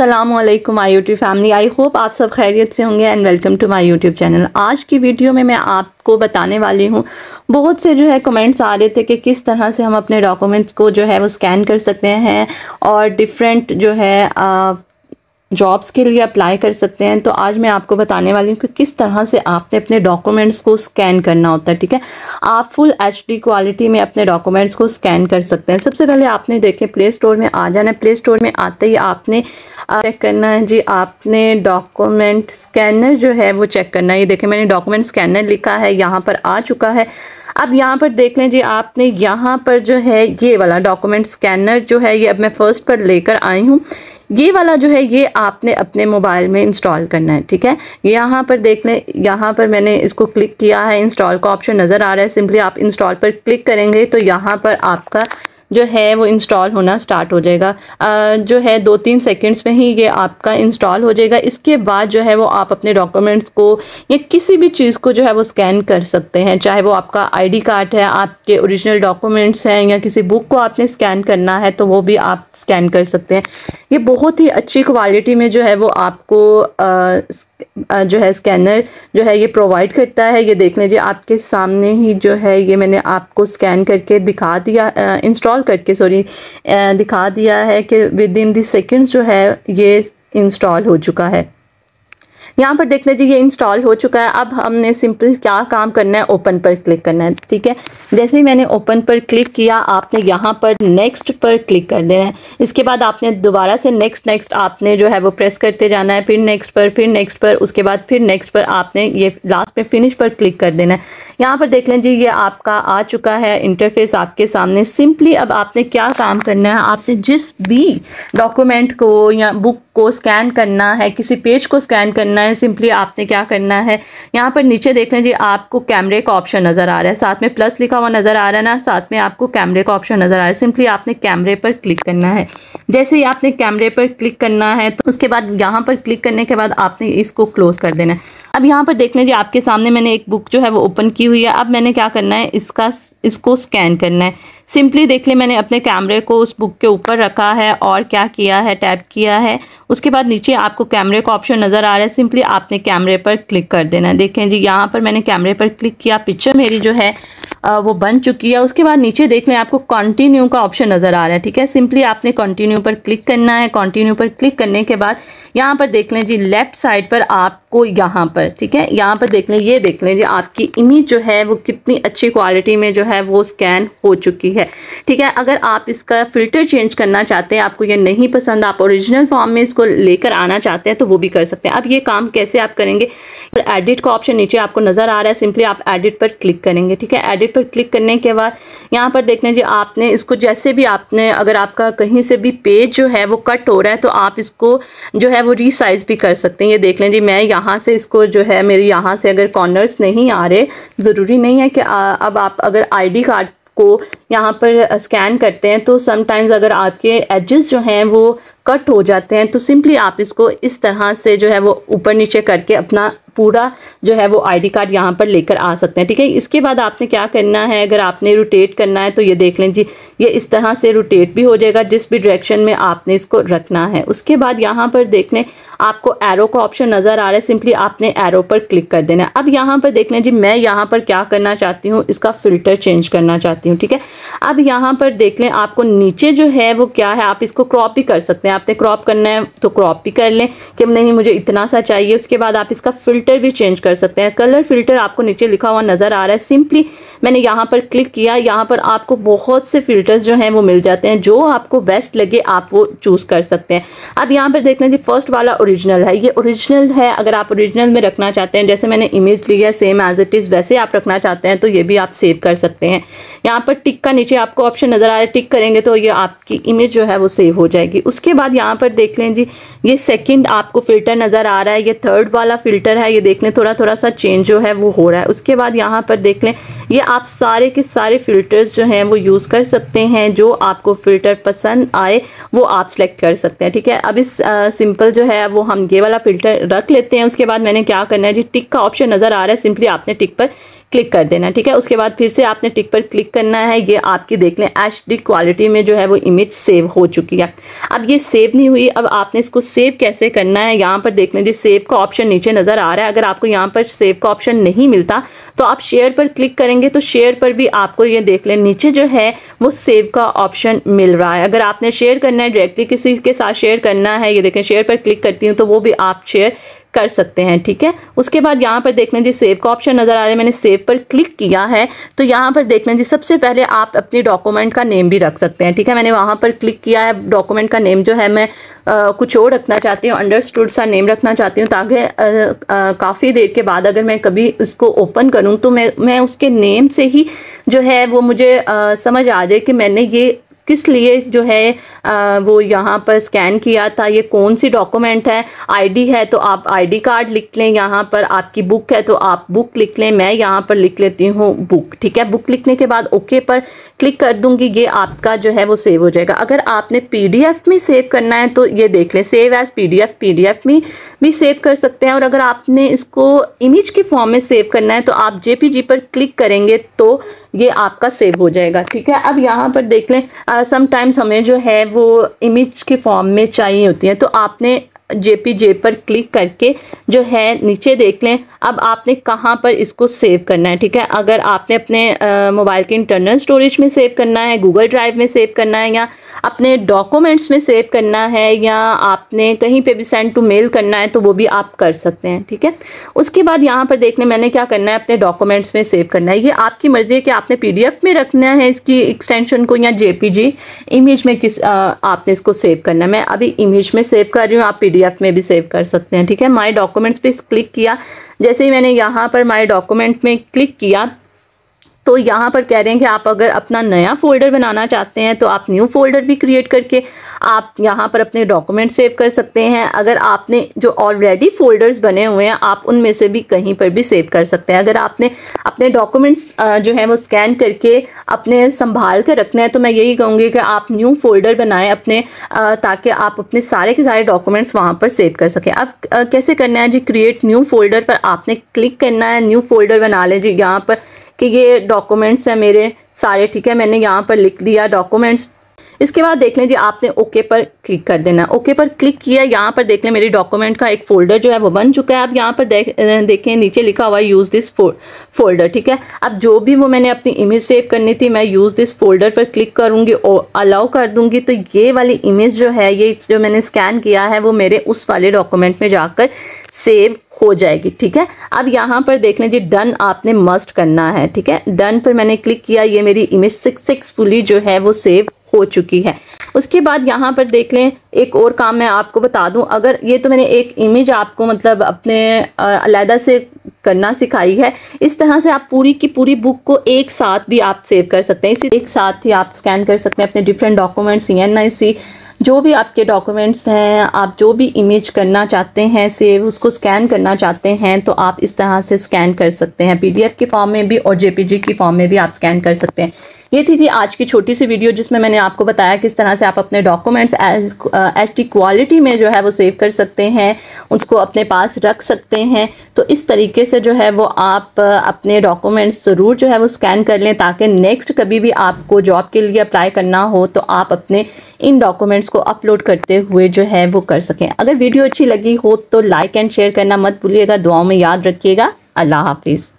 Aslam my YouTube family I hope आप सब खैरियत से होंगे and welcome to my YouTube channel आज की वीडियो में मैं आपको बताने वाली हूँ बहुत से जो है कमेंट्स आ रहे थे कि किस तरह से हम अपने डॉक्यूमेंट्स को जो है वो स्कैन कर सकते हैं और डिफरेंट जो है आ, जॉब्स के लिए अप्लाई कर सकते हैं तो आज मैं आपको बताने वाली हूँ कि किस तरह से आपने अपने डॉक्यूमेंट्स को स्कैन करना होता है ठीक है आप फुल एच क्वालिटी में अपने डॉक्यूमेंट्स को स्कैन कर सकते हैं सबसे पहले आपने देखें प्ले स्टोर में आ जाना है प्ले स्टोर में आते ही आपने चेक करना है जी आपने डॉक्यूमेंट स्कैनर जो है वो चेक करना है ये देखें मैंने डॉक्यूमेंट स्कैनर लिखा है यहाँ पर आ चुका है अब यहाँ पर देख लें जी आपने यहाँ पर जो है ये वाला डॉक्यूमेंट स्कैनर जो है ये अब मैं फ़र्स्ट पर लेकर आई हूँ ये वाला जो है ये आपने अपने मोबाइल में इंस्टॉल करना है ठीक है यहाँ पर देख लें यहाँ पर मैंने इसको क्लिक किया है इंस्टॉल का ऑप्शन नज़र आ रहा है सिंपली आप इंस्टॉल पर क्लिक करेंगे तो यहाँ पर आपका जो है वो इंस्टॉल होना स्टार्ट हो जाएगा जो है दो तीन सेकेंड्स में ही ये आपका इंस्टॉल हो जाएगा इसके बाद जो है वो आप अपने डॉक्यूमेंट्स को या किसी भी चीज़ को जो है वो स्कैन कर सकते हैं चाहे वो आपका आईडी कार्ड है आपके ओरिजिनल डॉक्यूमेंट्स हैं या किसी बुक को आपने स्कैन करना है तो वो भी आप स्कैन कर सकते हैं ये बहुत ही अच्छी क्वालिटी में जो है वो आपको आ, जो है स्कैनर जो है ये प्रोवाइड करता है ये देख लीजिए आपके सामने ही जो है ये मैंने आपको स्कैन करके दिखा दिया इंस्टॉल करके सॉरी दिखा दिया है कि विद इन दी सेकेंड्स जो है ये इंस्टॉल हो चुका है यहाँ पर देख लीजिए ये इंस्टॉल हो चुका है अब हमने सिंपल क्या काम करना है ओपन पर क्लिक करना है ठीक है जैसे ही मैंने ओपन पर क्लिक किया आपने यहाँ पर नेक्स्ट पर क्लिक कर देना है इसके बाद आपने दोबारा से नेक्स्ट नेक्स्ट आपने जो है वो प्रेस करते जाना है फिर नेक्स्ट पर फिर नेक्स्ट पर उसके बाद फिर नेक्स्ट पर आपने ये लास्ट में फिनिश पर क्लिक कर देना है यहाँ पर देख लें जी ये आपका आ चुका है इंटरफेस आपके सामने सिंपली अब आपने क्या काम करना है आपने जिस भी डॉक्यूमेंट को या बुक को स्कैन करना है किसी पेज को स्कैन करना है सिंपली आपने क्या करना है यहाँ पर नीचे देख लें जी आपको कैमरे का ऑप्शन नज़र आ रहा है साथ में प्लस लिखा हुआ नज़र आ रहा है ना साथ में आपको कैमरे का ऑप्शन नज़र आ रहा है सिंपली आपने कैमरे पर क्लिक करना है जैसे ही आपने कैमरे पर क्लिक करना है तो उसके बाद यहाँ पर क्लिक करने के बाद आपने इसको क्लोज़ कर देना है अब यहाँ पर देख लीजिए आपके सामने मैंने एक बुक जो है वो ओपन की हुई है अब मैंने क्या करना है इसका इसको स्कैन करना है सिंपली देख ले मैंने अपने कैमरे को उस बुक के ऊपर रखा है और क्या किया है टैप किया है उसके बाद नीचे आपको कैमरे का ऑप्शन नज़र आ रहा है सिंपली आपने कैमरे पर क्लिक कर देना है देखें जी यहाँ पर मैंने कैमरे पर क्लिक किया पिक्चर मेरी जो है वो बन चुकी है उसके बाद नीचे देख लें आपको कंटिन्यू का ऑप्शन नज़र आ रहा है ठीक है सिंपली आपने कंटिन्यू पर क्लिक करना है कंटिन्यू पर क्लिक करने के बाद यहाँ पर देख लें जी लेफ़्ट साइड पर आपको यहाँ पर ठीक है यहाँ पर देख लें ये देख लें जी आपकी इमेज जो है वो कितनी अच्छी क्वालिटी में जो है वो स्कैन हो चुकी है है ठीक है अगर आप इसका फ़िल्टर चेंज करना चाहते हैं आपको ये नहीं पसंद आप ओरिजिनल फॉर्म में इसको लेकर आना चाहते हैं तो वो भी कर सकते हैं अब ये काम कैसे आप करेंगे एडिट का ऑप्शन नीचे आपको नज़र आ रहा है सिंपली आप एडिट पर क्लिक करेंगे ठीक है एडिट पर क्लिक करने के बाद यहाँ पर देखना जी आपने इसको जैसे भी आपने अगर आपका कहीं से भी पेज जो है वो कट हो रहा है तो आप इसको जो है वो रिसाइज़ भी कर सकते हैं ये देख लें जी मैं यहाँ से इसको जो है मेरे यहाँ से अगर कॉर्नर्स नहीं आ रहे ज़रूरी नहीं है कि आ, अब आप अगर आईडी कार्ड को यहाँ पर स्कैन करते हैं तो समटाइम्स अगर आपके एजेस जो हैं वो कट हो जाते हैं तो सिंपली आप इसको इस तरह से जो है वो ऊपर नीचे करके अपना पूरा जो है वो आईडी कार्ड यहाँ पर लेकर आ सकते हैं ठीक है इसके बाद आपने क्या करना है अगर आपने रोटेट करना है तो ये देख लें जी ये इस तरह से रोटेट भी हो जाएगा जिस भी डायरेक्शन में आपने इसको रखना है उसके बाद यहाँ पर देख लें आपको एरो का ऑप्शन नज़र आ रहा है सिंपली आपने एरो पर क्लिक कर देना है अब यहाँ पर देख लें जी मैं यहाँ पर क्या करना चाहती हूँ इसका फ़िल्टर चेंज करना चाहती हूँ ठीक है अब यहाँ पर देख लें आपको नीचे जो है वो क्या है आप इसको क्रॉप भी कर सकते हैं आपने क्रॉप करना है तो क्रॉप भी कर लें कि नहीं मुझे इतना सा चाहिए उसके बाद आप इसका फिल्टर फिल्टर भी चेंज कर सकते हैं कलर फिल्टर आपको नीचे लिखा हुआ नज़र आ रहा है सिंपली मैंने यहाँ पर क्लिक किया यहाँ पर आपको बहुत से फिल्टर्स जो हैं वो मिल जाते हैं जो आपको बेस्ट लगे आप वो चूज़ कर सकते हैं अब यहाँ पर देखना जी फर्स्ट वाला ओरिजिनल है ये ओरिजिनल है अगर आप ओरिजिनल में रखना चाहते हैं जैसे मैंने इमेज ली है सेम एज इट इज़ वैसे आप रखना चाहते हैं तो ये भी आप सेव कर सकते हैं यहाँ पर टिक का नीचे आपको ऑप्शन नज़र आ रहा है टिक करेंगे तो ये आपकी इमेज जो है वो सेव हो जाएगी उसके बाद यहाँ पर देख लें जी ये सेकेंड आपको फ़िल्टर नज़र आ रहा है ये थर्ड वाला फ़िल्टर है ये देख लें थोड़ा थोड़ा सा चेंज जो है वो हो रहा है उसके बाद यहाँ पर देख लें ये आप सारे के सारे फ़िल्टर्स जो हैं वो यूज़ कर सकते हैं जो आपको फ़िल्टर पसंद आए वो आप सेलेक्ट कर सकते हैं ठीक है अब इस सिंपल जो है वो हम ये वाला फ़िल्टर रख लेते हैं उसके बाद मैंने क्या करना है जी टिक का ऑप्शन नज़र आ रहा है सिंपली आपने टिक पर क्लिक कर देना ठीक है उसके बाद फिर से आपने टिक पर क्लिक करना है ये आपकी देख लें एच डी क्वालिटी में जो है वो इमेज सेव हो चुकी है अब ये सेव नहीं हुई अब आपने इसको सेव कैसे करना है यहाँ पर देख लें जी सेव का ऑप्शन नीचे नज़र आ रहा है रहा है अगर आपको यहाँ पर सेव का ऑप्शन नहीं मिलता तो आप शेयर पर क्लिक करेंगे तो शेयर पर भी आपको ये देख लें नीचे जो है वो सेव का ऑप्शन मिल रहा है अगर आपने शेयर करना है डायरेक्टली किसी के साथ शेयर करना है ये देखें शेयर पर क्लिक करती हूँ तो वो भी आप शेयर कर सकते हैं ठीक है उसके बाद यहाँ पर देखना जी सेव का ऑप्शन नज़र आ रहा है मैंने सेव पर क्लिक किया है तो यहाँ पर देखना जी सबसे पहले आप अपने डॉक्यूमेंट का नेम भी रख सकते हैं ठीक है मैंने वहाँ पर क्लिक किया है डॉक्यूमेंट का नेम जो है मैं आ, कुछ और रखना चाहती हूँ अंडरस्टूड सा नेम रखना चाहती हूँ ताकि काफ़ी देर के बाद अगर मैं कभी उसको ओपन करूँ तो मैं मैं उसके नेम से ही जो है वो मुझे आ, समझ आ जाए कि मैंने ये किस लिए जो है आ, वो यहाँ पर स्कैन किया था ये कौन सी डॉक्यूमेंट है आईडी है तो आप आईडी कार्ड लिख लें यहाँ पर आपकी बुक है तो आप बुक लिख लें मैं यहाँ पर लिख लेती हूँ बुक ठीक है बुक लिखने के बाद ओके पर क्लिक कर दूँगी ये आपका जो है वो सेव हो जाएगा अगर आपने पी में सेव करना है तो ये देख लें सेव एज़ पी डी में भी सेव कर सकते हैं और अगर आपने इसको इमेज के फॉर्म में सेव करना है तो आप जे पर क्लिक करेंगे तो ये आपका सेव हो जाएगा ठीक है अब यहाँ पर देख लें समटाइम्स हमें जो है वो इमेज के फॉर्म में चाहिए होती है तो आपने जे जे पर क्लिक करके जो है नीचे देख लें अब आपने कहाँ पर इसको सेव करना है ठीक है अगर आपने अपने मोबाइल के इंटरनल स्टोरेज में सेव करना है गूगल ड्राइव में सेव करना है या अपने डॉक्यूमेंट्स में सेव करना है या आपने कहीं पे भी सेंड टू मेल करना है तो वो भी आप कर सकते हैं ठीक है उसके बाद यहाँ पर देखने मैंने क्या करना है अपने डॉक्यूमेंट्स में सेव करना है ये आपकी मर्ज़ी है कि आपने पी में रखना है इसकी एक्सटेंशन को या जे इमेज में किस आ, आपने इसको सेव करना है मैं अभी इमेज में सेव कर रही हूँ आप पी पीडीएफ में भी सेव कर सकते हैं ठीक है माई डॉक्यूमेंट्स पे क्लिक किया जैसे ही मैंने यहाँ पर माई डॉक्यूमेंट में क्लिक किया तो यहाँ पर कह रहे हैं कि आप अगर अपना नया फ़ोल्डर बनाना चाहते हैं तो आप न्यू फ़ोल्डर भी क्रिएट करके आप यहाँ पर अपने डॉक्यूमेंट सेव कर सकते हैं अगर आपने जो ऑलरेडी फ़ोल्डर्स बने हुए हैं आप उनमें से भी कहीं पर भी सेव कर सकते हैं अगर आपने अपने डॉक्यूमेंट्स जो हैं वो स्कैन करके अपने संभाल कर रखना है तो मैं यही कहूँगी कि आप न्यू फ़ोल्डर बनाएँ अपने ताकि आप अपने सारे के सारे डॉक्यूमेंट्स वहाँ पर सेव कर सकें अब कैसे करना है जी क्रिएट न्यू फ़ोल्डर पर आपने क्लिक करना है न्यू फ़ोल्डर बना लें जी यहाँ पर कि ये डॉक्यूमेंट्स हैं मेरे सारे ठीक है मैंने यहाँ पर लिख दिया डॉक्यूमेंट्स इसके बाद देख लें जी आपने ओके पर क्लिक कर देना ओके पर क्लिक किया यहाँ पर देख लें मेरे डॉक्यूमेंट का एक फ़ोल्डर जो है वो बन चुका है आप यहाँ पर देख देखें नीचे लिखा हुआ यूज़ दिस फोल्डर ठीक है अब जो भी वो मैंने अपनी इमेज सेव करनी थी मैं यूज़ दिस फोल्डर पर क्लिक करूँगी और अलाउ कर दूँगी तो ये वाली इमेज जो है ये जो मैंने स्कैन किया है वो मेरे उस वाले डॉक्यूमेंट में जाकर सेव हो जाएगी ठीक है अब यहाँ पर देख लें जी डन आपने मस्ट करना है ठीक है डन पर मैंने क्लिक किया ये मेरी इमेज सक्सेसफुली जो है वो सेव हो चुकी है उसके बाद यहाँ पर देख लें एक और काम मैं आपको बता दूँ अगर ये तो मैंने एक इमेज आपको मतलब अपने अलहदा से करना सिखाई है इस तरह से आप पूरी की पूरी बुक को एक साथ भी आप सेव कर सकते हैं इसी एक साथ ही आप स्कैन कर सकते हैं अपने different documents C N I C जो भी आपके डॉक्यूमेंट्स हैं आप जो भी इमेज करना चाहते हैं सेव उसको स्कैन करना चाहते हैं तो आप इस तरह से स्कैन कर सकते हैं पीडीएफ के फॉर्म में भी और जेपीजी की फॉर्म में भी आप स्कैन कर सकते हैं ये थी जी आज की छोटी सी वीडियो जिसमें मैंने आपको बताया किस तरह से आप अपने डॉक्यूमेंट्स एच डी क्वालिटी में जो है वो सेव कर सकते हैं उसको अपने पास रख सकते हैं तो इस तरीके से जो है वो आप अपने डॉक्यूमेंट्स ज़रूर जो है वो स्कैन कर लें ताकि नेक्स्ट कभी भी आपको जॉब के लिए अप्लाई करना हो तो आप अपने इन डॉक्यूमेंट्स को अपलोड करते हुए जो है वो कर सकें अगर वीडियो अच्छी लगी हो तो लाइक एंड शेयर करना मत भूलिएगा दुआओं में याद रखिएगा अल्लाह हाफिज़